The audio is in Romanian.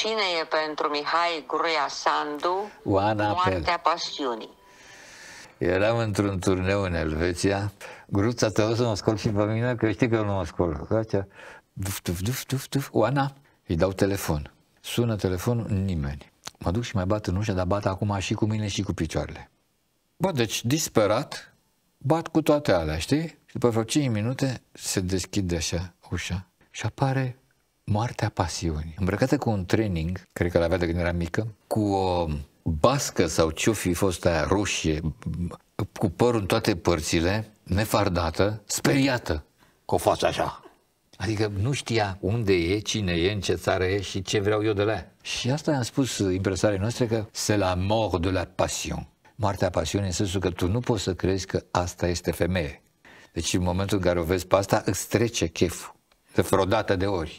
Cine e pentru Mihai Gruia Sandu Oana moartea Pel. pasiunii? Eram într-un turneu în Elveția. Gruța, te să mă scol și pe mine, că știi că eu nu mă scol. Așa, duf, duf, duf, duf, duf. Oana, îi dau telefon. Sună telefonul, nimeni. Mă duc și mai bat în ușă, dar bat acum și cu mine și cu picioarele. Bă, deci disperat, bat cu toate alea, știi? Și după vreo 5 minute se deschide așa ușa și apare moartea pasiunii. Îmbrăcată cu un training, cred că l-avea de când era mică, cu o bască sau ce fi fost aia roșie, cu părul în toate părțile, nefardată, speriată. Cu o față așa. Adică nu știa unde e, cine e, în ce țară e și ce vreau eu de la Și asta i-am spus impresarei noastre că se la mor de la passion. Moartea pasiunii în sensul că tu nu poți să crezi că asta este femeie. Deci în momentul în care o vezi pe asta, îți trece cheful. De vreodată de ori.